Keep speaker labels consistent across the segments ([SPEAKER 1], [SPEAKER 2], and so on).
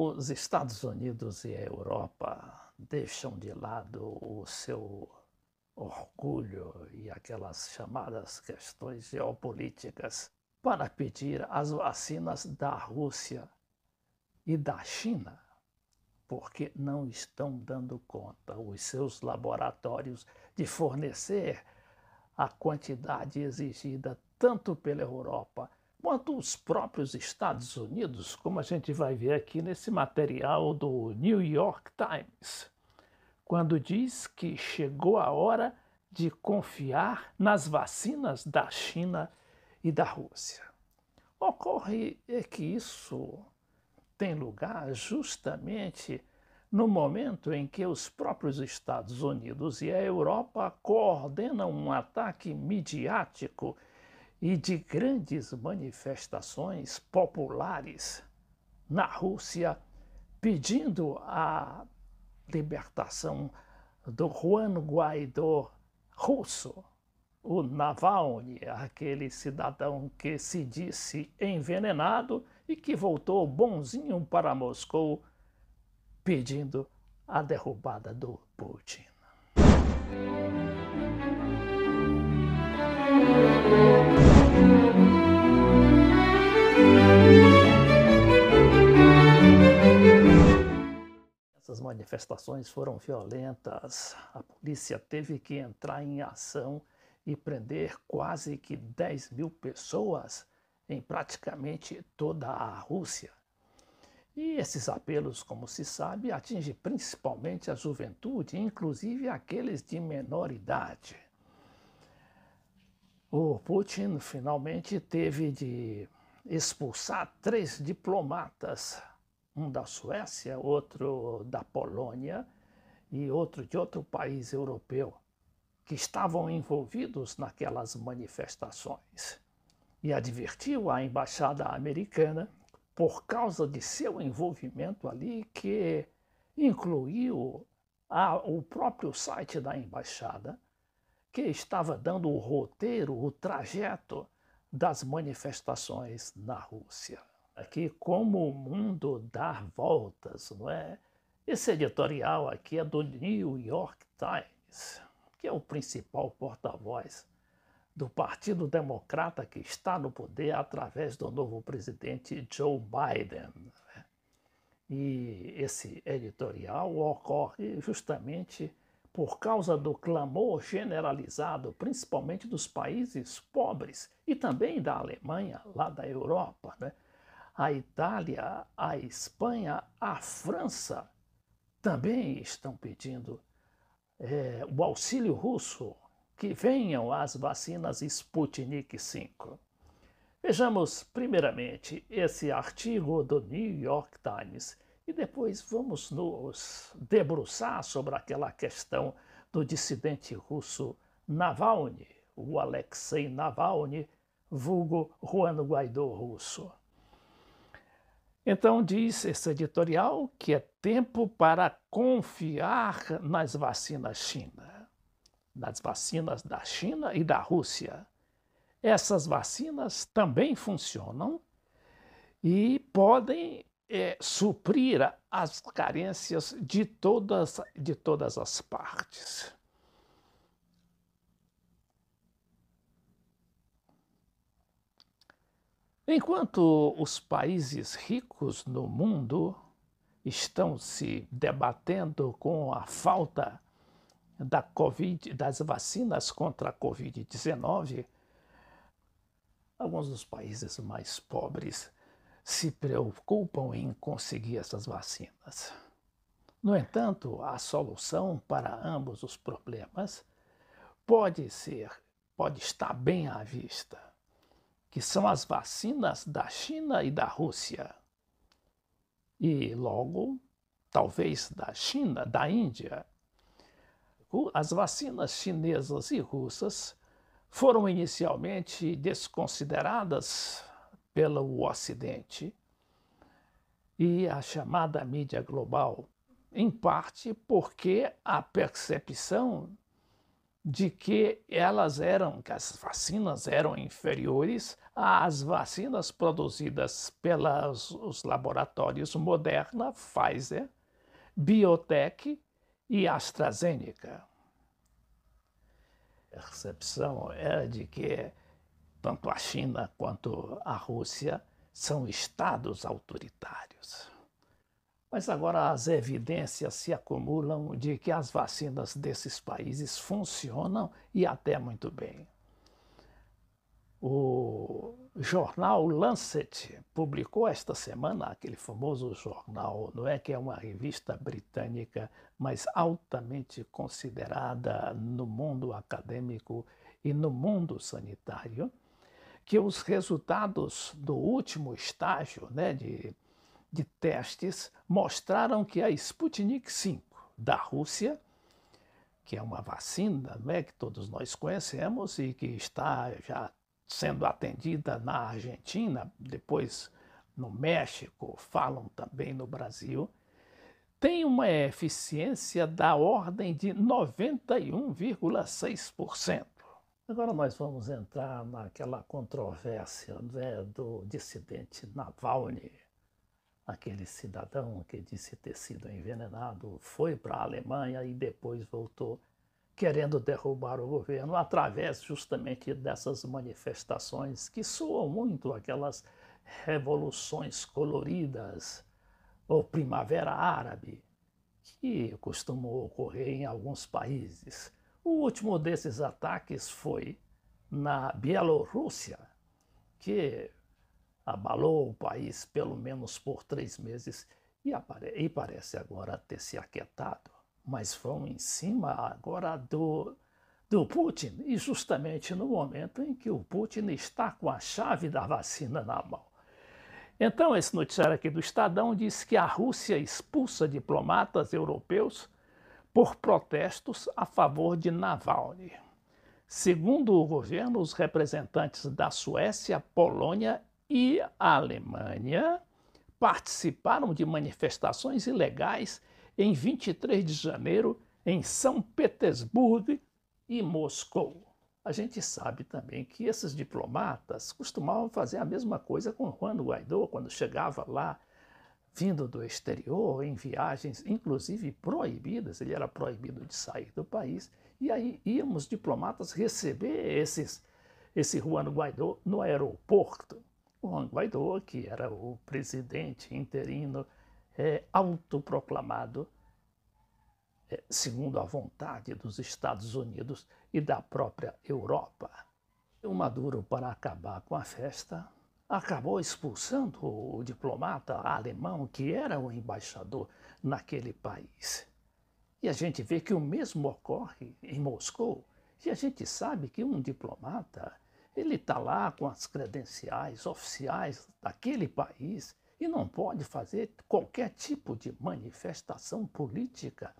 [SPEAKER 1] Os Estados Unidos e a Europa deixam de lado o seu orgulho e aquelas chamadas questões geopolíticas para pedir as vacinas da Rússia e da China, porque não estão dando conta os seus laboratórios de fornecer a quantidade exigida tanto pela Europa quanto os próprios Estados Unidos, como a gente vai ver aqui nesse material do New York Times, quando diz que chegou a hora de confiar nas vacinas da China e da Rússia. Ocorre é que isso tem lugar justamente no momento em que os próprios Estados Unidos e a Europa coordenam um ataque midiático e de grandes manifestações populares na Rússia, pedindo a libertação do Juan Guaidó russo, o Navalny, aquele cidadão que se disse envenenado e que voltou bonzinho para Moscou pedindo a derrubada do Putin. as manifestações foram violentas. A polícia teve que entrar em ação e prender quase que 10 mil pessoas em praticamente toda a Rússia. E esses apelos, como se sabe, atingem principalmente a juventude, inclusive aqueles de menor idade. O Putin finalmente teve de expulsar três diplomatas um da Suécia, outro da Polônia e outro de outro país europeu, que estavam envolvidos naquelas manifestações. E advertiu a embaixada americana, por causa de seu envolvimento ali, que incluiu a, o próprio site da embaixada, que estava dando o roteiro, o trajeto das manifestações na Rússia aqui como o mundo dar voltas, não é? Esse editorial aqui é do New York Times, que é o principal porta-voz do Partido Democrata que está no poder através do novo presidente Joe Biden. É? E esse editorial ocorre justamente por causa do clamor generalizado, principalmente dos países pobres e também da Alemanha, lá da Europa, né? a Itália, a Espanha, a França também estão pedindo é, o auxílio russo que venham as vacinas Sputnik V. Vejamos primeiramente esse artigo do New York Times e depois vamos nos debruçar sobre aquela questão do dissidente russo Navalny, o Alexei Navalny, vulgo Juan Guaidó russo. Então, diz esse editorial que é tempo para confiar nas vacinas China, nas vacinas da China e da Rússia. Essas vacinas também funcionam e podem é, suprir as carências de todas, de todas as partes. Enquanto os países ricos no mundo estão se debatendo com a falta da COVID, das vacinas contra a Covid-19, alguns dos países mais pobres se preocupam em conseguir essas vacinas. No entanto, a solução para ambos os problemas pode ser, pode estar bem à vista que são as vacinas da China e da Rússia. E logo, talvez da China, da Índia. As vacinas chinesas e russas foram inicialmente desconsideradas pelo Ocidente e a chamada mídia global, em parte porque a percepção de que elas eram, que as vacinas eram inferiores às vacinas produzidas pelos laboratórios Moderna, Pfizer, Biotech e AstraZeneca. A percepção era é de que tanto a China quanto a Rússia são estados autoritários. Mas agora as evidências se acumulam de que as vacinas desses países funcionam e até muito bem. O jornal Lancet publicou esta semana, aquele famoso jornal, não é que é uma revista britânica, mas altamente considerada no mundo acadêmico e no mundo sanitário, que os resultados do último estágio né, de de testes mostraram que a Sputnik V da Rússia, que é uma vacina né, que todos nós conhecemos e que está já sendo atendida na Argentina, depois no México, falam também no Brasil, tem uma eficiência da ordem de 91,6%. Agora nós vamos entrar naquela controvérsia né, do dissidente Navalny aquele cidadão que disse ter sido envenenado foi para a Alemanha e depois voltou querendo derrubar o governo através justamente dessas manifestações que soam muito aquelas revoluções coloridas ou primavera árabe que costumam ocorrer em alguns países. O último desses ataques foi na Bielorrússia, que abalou o país pelo menos por três meses e, e parece agora ter se aquietado. Mas vão em cima agora do, do Putin, e justamente no momento em que o Putin está com a chave da vacina na mão. Então, esse noticiário aqui do Estadão diz que a Rússia expulsa diplomatas europeus por protestos a favor de Navalny. Segundo o governo, os representantes da Suécia, Polônia e a Alemanha participaram de manifestações ilegais em 23 de janeiro em São Petersburgo e Moscou. A gente sabe também que esses diplomatas costumavam fazer a mesma coisa com Juan Guaidó quando chegava lá, vindo do exterior, em viagens inclusive proibidas, ele era proibido de sair do país, e aí íamos diplomatas receber esses, esse Juan Guaidó no aeroporto. Juan Guaidó, que era o presidente interino é, autoproclamado, é, segundo a vontade dos Estados Unidos e da própria Europa. O Maduro, para acabar com a festa, acabou expulsando o diplomata alemão que era o embaixador naquele país. E a gente vê que o mesmo ocorre em Moscou. E a gente sabe que um diplomata ele está lá com as credenciais oficiais daquele país e não pode fazer qualquer tipo de manifestação política,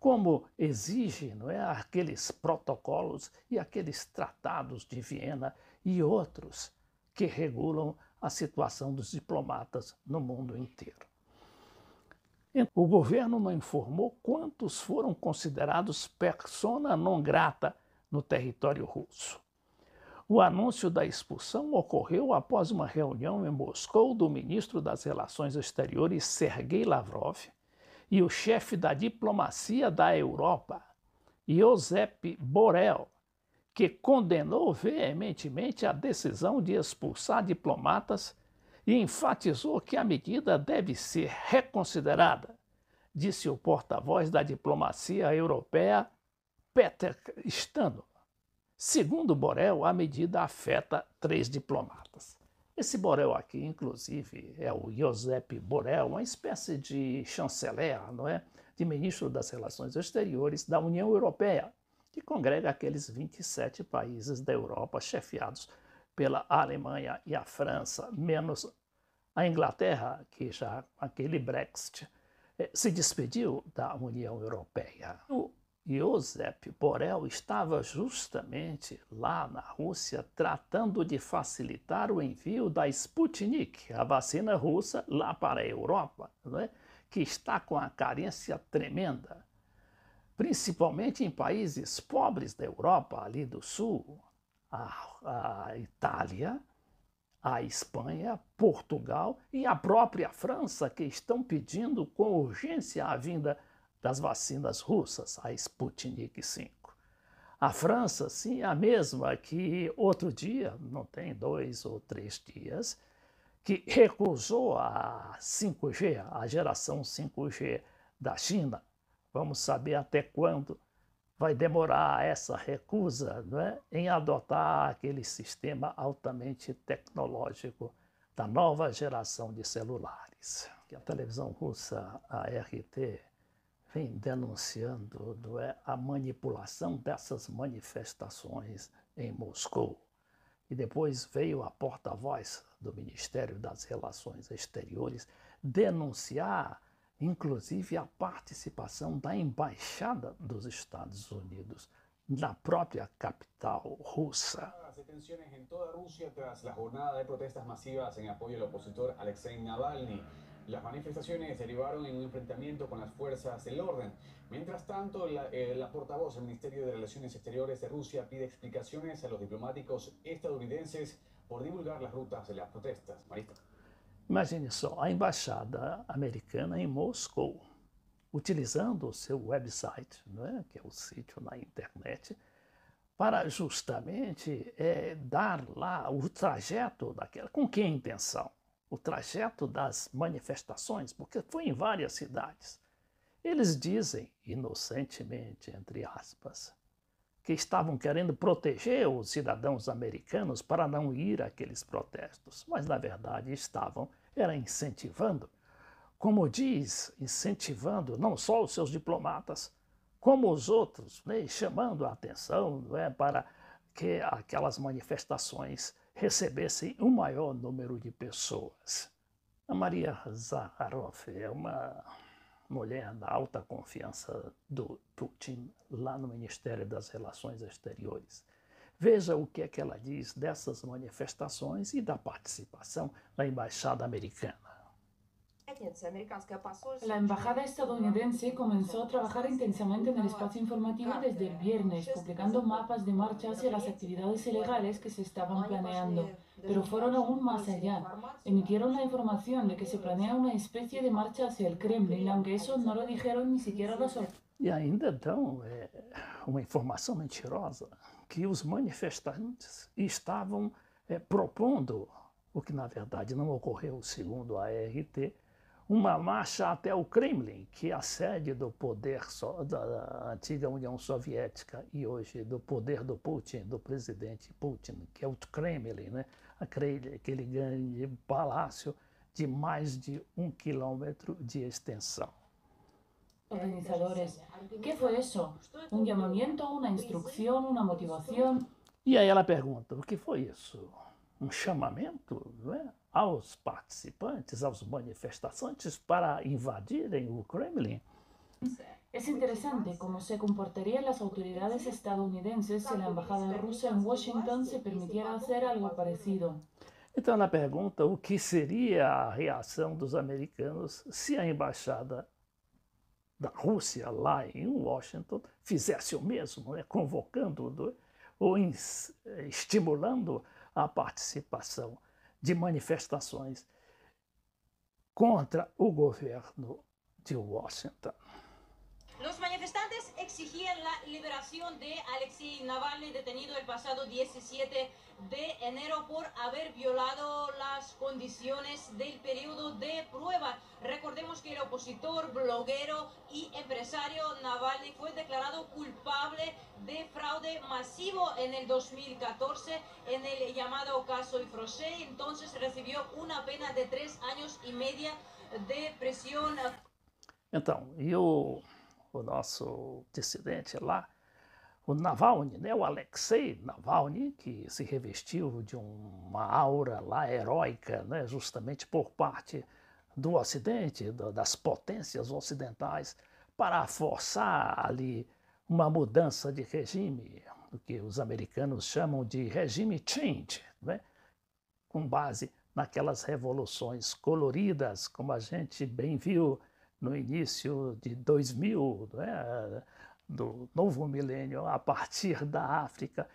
[SPEAKER 1] como exige não é, aqueles protocolos e aqueles tratados de Viena e outros que regulam a situação dos diplomatas no mundo inteiro. Então, o governo não informou quantos foram considerados persona non grata no território russo. O anúncio da expulsão ocorreu após uma reunião em Moscou do ministro das Relações Exteriores Sergei Lavrov e o chefe da diplomacia da Europa, Josep Borrell, que condenou veementemente a decisão de expulsar diplomatas e enfatizou que a medida deve ser reconsiderada, disse o porta-voz da diplomacia europeia Peter Stano Segundo Borel, a medida afeta três diplomatas. Esse Borel aqui, inclusive, é o Josep Borel, uma espécie de chanceler, não é? De ministro das Relações Exteriores da União Europeia, que congrega aqueles 27 países da Europa chefiados pela Alemanha e a França, menos a Inglaterra, que já aquele Brexit eh, se despediu da União Europeia. O Josep Borel estava justamente lá na Rússia tratando de facilitar o envio da Sputnik, a vacina russa, lá para a Europa, né, que está com a carência tremenda, principalmente em países pobres da Europa, ali do Sul, a, a Itália, a Espanha, Portugal e a própria França, que estão pedindo com urgência a vinda das vacinas russas, a Sputnik 5. A França, sim, a mesma que outro dia, não tem dois ou três dias, que recusou a 5G, a geração 5G da China. Vamos saber até quando vai demorar essa recusa é, em adotar aquele sistema altamente tecnológico da nova geração de celulares. a televisão russa, a RT, vem denunciando é, a manipulação dessas manifestações em Moscou. E depois veio a porta-voz do Ministério das Relações Exteriores denunciar, inclusive, a participação da Embaixada dos Estados Unidos la propia capital rusa. Las tensiones en toda Rusia tras la jornada de protestas masivas en apoyo al opositor Alexei Navalny. Las manifestaciones derivaron en un enfrentamiento con las fuerzas del orden. Mientras tanto, la, eh, portavoz del Ministerio de Relaciones Exteriores de Rusia pide explicaciones a los diplomáticos estadounidenses por divulgar las rutas de las protestas. Marita. Imagine só, a embaixada americana en Moscú. utilizando o seu website, né, que é o sítio na internet, para justamente é, dar lá o trajeto daquela. Com que intenção? O trajeto das manifestações, porque foi em várias cidades. Eles dizem, inocentemente, entre aspas, que estavam querendo proteger os cidadãos americanos para não ir àqueles protestos, mas na verdade estavam era incentivando como diz, incentivando não só os seus diplomatas, como os outros, né, chamando a atenção né, para que aquelas manifestações recebessem um maior número de pessoas. A Maria Zaharoff é uma mulher da alta confiança do Putin lá no Ministério das Relações Exteriores. Veja o que é que ela diz dessas manifestações e da participação da embaixada americana. La embajada estadounidense comenzó a trabajar intensamente en el espacio informativo desde el viernes, publicando mapas de marcha hacia las actividades ilegales que se estaban planeando, pero fueron aún más allá. Emitieron la información de que se planea una especie de marcha hacia el Kremlin, aunque eso no lo dijeron ni siquiera los Y ainda dão eh, una información mentirosa que los manifestantes estaban eh, propondo o que na verdade no ocurrió, segundo la ART, uma marcha até o Kremlin, que é a sede do poder so, da antiga União Soviética e hoje do poder do Putin, do presidente Putin, que é o Kremlin, né? aquele, aquele grande palácio de mais de um quilômetro de extensão. Organizadores, que foi isso? Um chamamento, uma instrução, uma motivação? E aí ela pergunta, o que foi isso? Um chamamento? Não é? aos participantes, aos manifestantes para invadirem o Kremlin. É interessante como se comportariam as autoridades estadunidenses se a embaixada russa em Washington se permitiera fazer algo parecido. Então, na pergunta, o que seria a reação dos americanos se a embaixada da Rússia lá em Washington fizesse o mesmo, né? convocando ou estimulando a participação de manifestações contra o governo de Washington. manifestantes exigían la liberación de Alexis Navalny, detenido el pasado 17 de enero por haber violado las condiciones del periodo de prueba. Recordemos que el opositor, bloguero y empresario Navalny fue declarado culpable de fraude masivo en el 2014 en el llamado caso Ifroshei. Entonces recibió una pena de tres años y media de prisión. o nosso dissidente lá, o Navalny, né, o Alexei Navalny, que se revestiu de uma aura lá heróica, né, justamente por parte do Ocidente, do, das potências ocidentais, para forçar ali uma mudança de regime, o que os americanos chamam de regime change, né, com base naquelas revoluções coloridas, como a gente bem viu no início de 2000, né, do novo milênio, a partir da África.